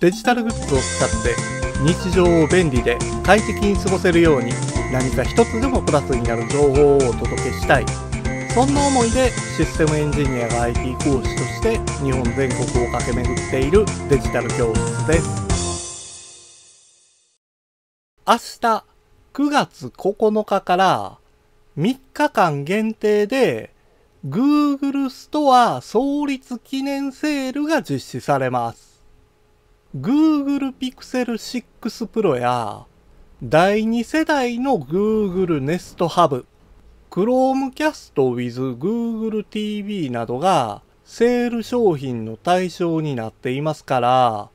デジタルグッズを使って日常を便利で快適に過ごせるように何か一つでもプラスになる情報をお届けしたいそんな思いでシステムエンジニアが IT 講師として日本全国を駆け巡っているデジタル教室です明日9月9日から3日間限定で Google ストア創立記念セールが実施されます Google Pixel 6 Pro や第2世代の Google Nest Hub、Chromecast with Google TV などがセール商品の対象になっていますから、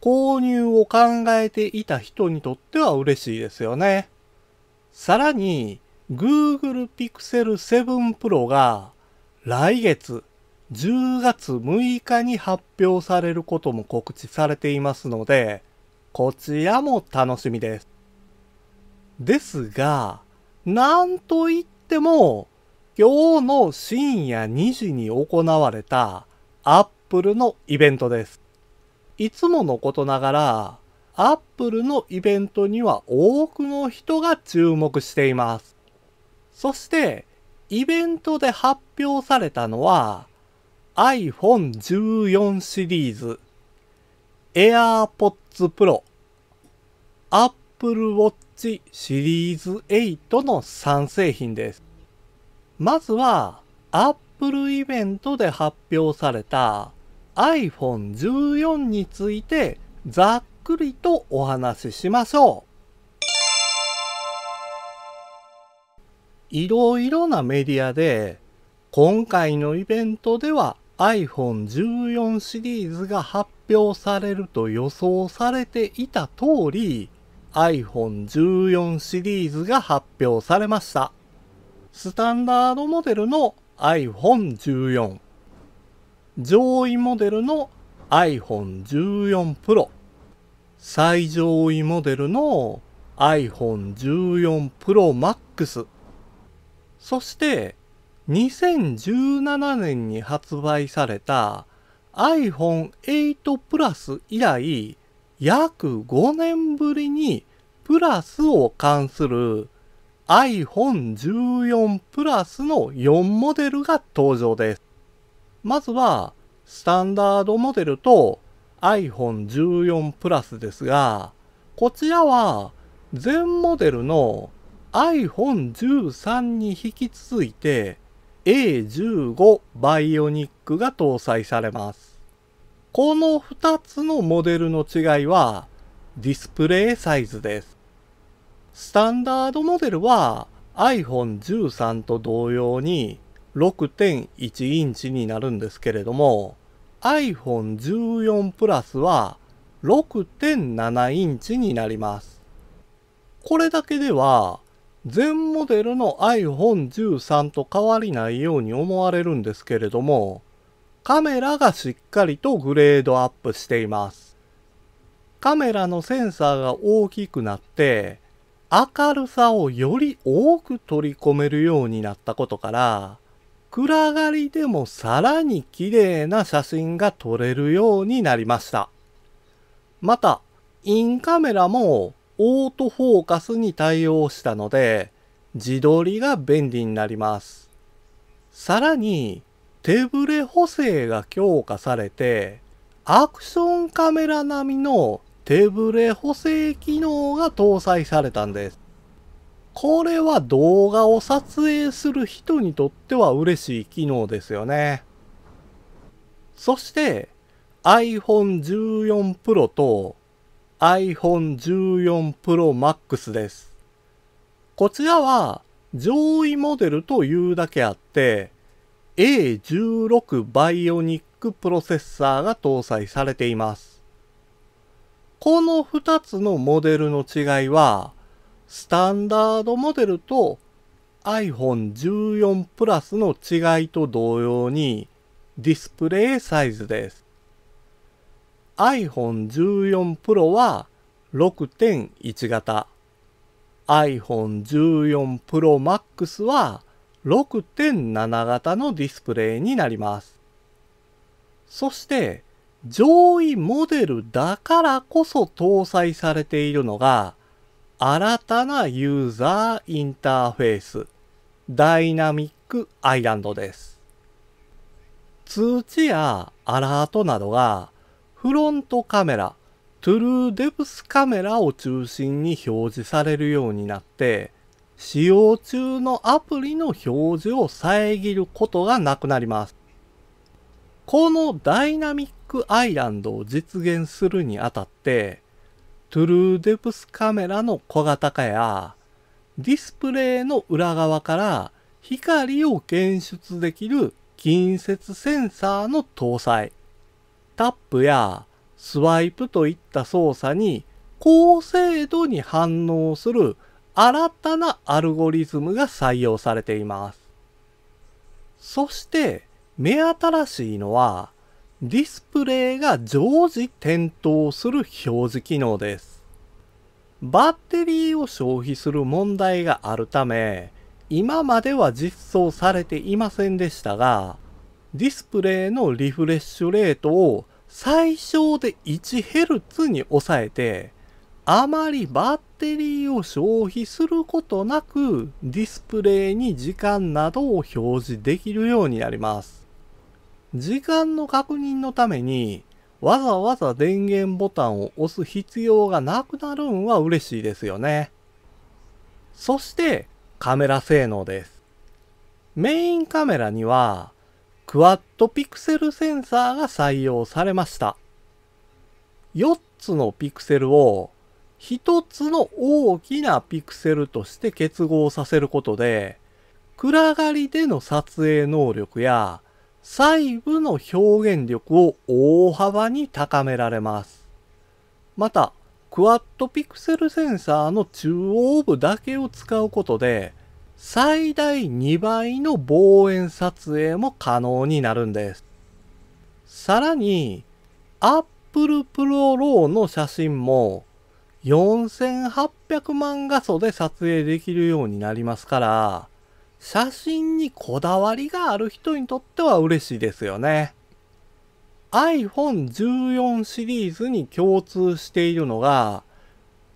購入を考えていた人にとっては嬉しいですよね。さらに、Google Pixel 7 Pro が来月10月6日に発表されることも告知されていますので、こちらも楽しみです。ですが、なんといっても、今日の深夜2時に行われた Apple のイベントです。いつものことながら、Apple のイベントには多くの人が注目しています。そして、イベントで発表されたのは、iPhone14 シリーズ、AirPods Pro、Apple Watch シリーズ8の3製品です。まずは、Apple イベントで発表された iPhone14 についてざっくりとお話ししましょう。いろいろなメディアで今回のイベントでは iPhone14 シリーズが発表されると予想されていた通り iPhone14 シリーズが発表されましたスタンダードモデルの iPhone14 上位モデルの iPhone14 Pro 最上位モデルの iPhone14 Pro Max そして2017年に発売された iPhone8 プラス以来約5年ぶりにプラスを関する iPhone14 プラスの4モデルが登場です。まずはスタンダードモデルと iPhone14 プラスですが、こちらは全モデルの iPhone13 に引き続いて A15 バイオニックが搭載されます。この2つのモデルの違いはディスプレイサイズです。スタンダードモデルは iPhone13 と同様に6.1インチになるんですけれども iPhone14 プラスは6.7インチになります。これだけでは全モデルの iPhone13 と変わりないように思われるんですけれども、カメラがしっかりとグレードアップしています。カメラのセンサーが大きくなって、明るさをより多く取り込めるようになったことから、暗がりでもさらに綺麗な写真が撮れるようになりました。また、インカメラもオートフォーカスに対応したので、自撮りが便利になります。さらに、手ブレ補正が強化されて、アクションカメラ並みの手ブレ補正機能が搭載されたんです。これは動画を撮影する人にとっては嬉しい機能ですよね。そして iPhone 14 Pro と iPhone14 Pro Max です。こちらは上位モデルというだけあって A16 バイオニックプロセッサーが搭載されています。この2つのモデルの違いはスタンダードモデルと iPhone14 Plus の違いと同様にディスプレイサイズです。iPhone14 Pro は6.1型 iPhone14 Pro Max は6.7型のディスプレイになります。そして上位モデルだからこそ搭載されているのが新たなユーザーインターフェースダイナミックアイランドです。通知やアラートなどがフロントカメラ、トゥルーデプスカメラを中心に表示されるようになって、使用中のアプリの表示を遮ることがなくなります。このダイナミックアイランドを実現するにあたって、トゥルーデプスカメラの小型化や、ディスプレイの裏側から光を検出できる近接センサーの搭載、タップやスワイプといった操作に高精度に反応する新たなアルゴリズムが採用されています。そして目新しいのはディスプレイが常時点灯する表示機能です。バッテリーを消費する問題があるため今までは実装されていませんでしたがディスプレイのリフレッシュレートを最小で 1Hz に抑えて、あまりバッテリーを消費することなくディスプレイに時間などを表示できるようになります。時間の確認のためにわざわざ電源ボタンを押す必要がなくなるんは嬉しいですよね。そしてカメラ性能です。メインカメラにはクワッドピクセルセンサーが採用されました。4つのピクセルを1つの大きなピクセルとして結合させることで、暗がりでの撮影能力や細部の表現力を大幅に高められます。また、クワッドピクセルセンサーの中央部だけを使うことで、最大2倍の望遠撮影も可能になるんです。さらに Apple Pro RAW の写真も4800万画素で撮影できるようになりますから写真にこだわりがある人にとっては嬉しいですよね。iPhone14 シリーズに共通しているのが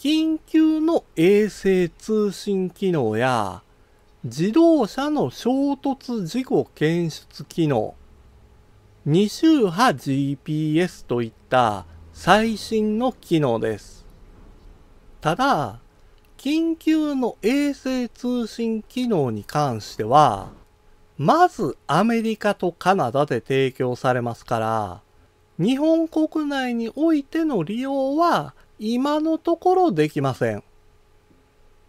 緊急の衛星通信機能や自動車の衝突事故検出機能、二周波 GPS といった最新の機能です。ただ、緊急の衛星通信機能に関しては、まずアメリカとカナダで提供されますから、日本国内においての利用は今のところできません。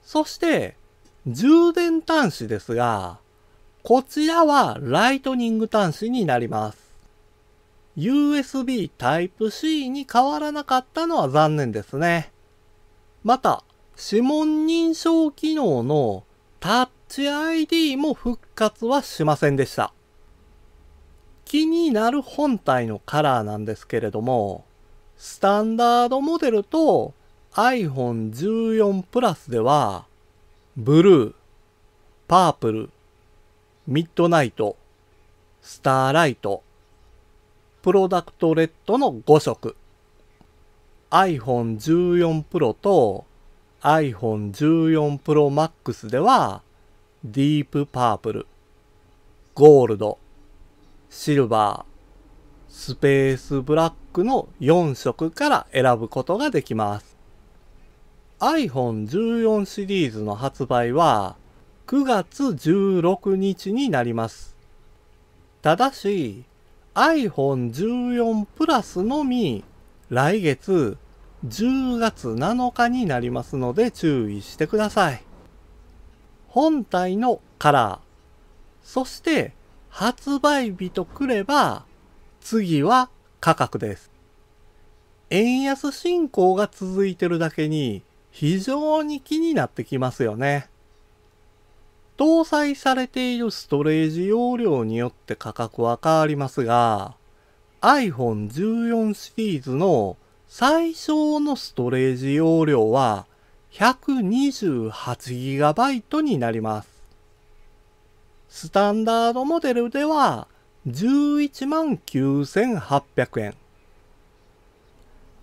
そして、充電端子ですが、こちらはライトニング端子になります。USB Type-C に変わらなかったのは残念ですね。また、指紋認証機能のタッチ ID も復活はしませんでした。気になる本体のカラーなんですけれども、スタンダードモデルと iPhone 14 Plus ではブルー、パープル、ミッドナイト、スターライト、プロダクトレッドの5色。iPhone 14 Pro と iPhone 14 Pro Max では、ディープパープル、ゴールド、シルバー、スペースブラックの4色から選ぶことができます。iPhone14 シリーズの発売は9月16日になります。ただし iPhone14 プラスのみ来月10月7日になりますので注意してください。本体のカラー、そして発売日とくれば次は価格です。円安進行が続いてるだけに非常に気になってきますよね。搭載されているストレージ容量によって価格は変わりますが、iPhone 14シリーズの最小のストレージ容量は 128GB になります。スタンダードモデルでは11万9800円。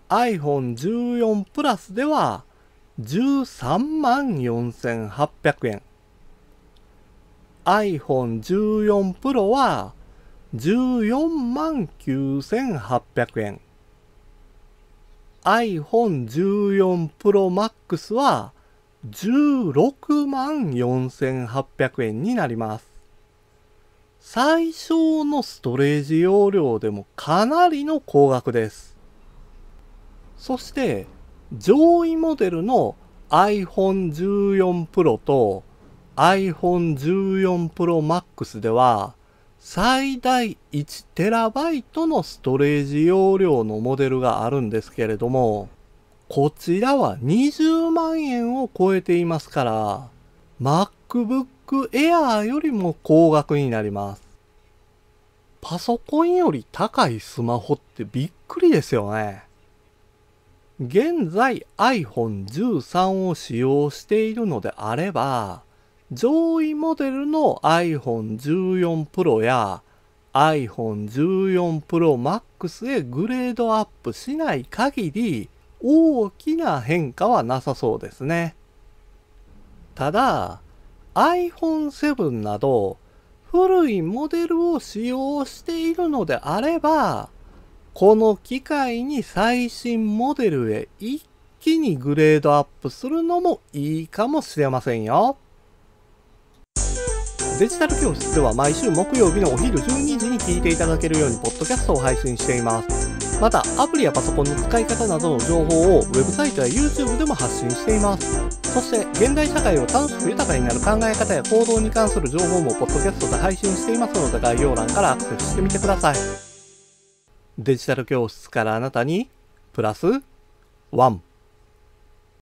iPhone 14 Plus では13万4800円 iPhone14 Pro は14万9800円 iPhone14 Pro Max は16万4800円になります最小のストレージ容量でもかなりの高額ですそして上位モデルの iPhone14 Pro と iPhone14 Pro Max では最大 1TB のストレージ容量のモデルがあるんですけれどもこちらは20万円を超えていますから MacBook Air よりも高額になりますパソコンより高いスマホってびっくりですよね現在 iPhone13 を使用しているのであれば、上位モデルの iPhone14 Pro や iPhone14 Pro Max へグレードアップしない限り大きな変化はなさそうですね。ただ iPhone7 など古いモデルを使用しているのであればこの機械に最新モデルへ一気にグレードアップするのもいいかもしれませんよ。デジタル教室では毎週木曜日のお昼12時に聞いていただけるようにポッドキャストを配信しています。また、アプリやパソコンの使い方などの情報をウェブサイトや YouTube でも発信しています。そして、現代社会を楽しく豊かになる考え方や行動に関する情報もポッドキャストで配信していますので概要欄からアクセスしてみてください。デジタル教室からあなたにプラスワン。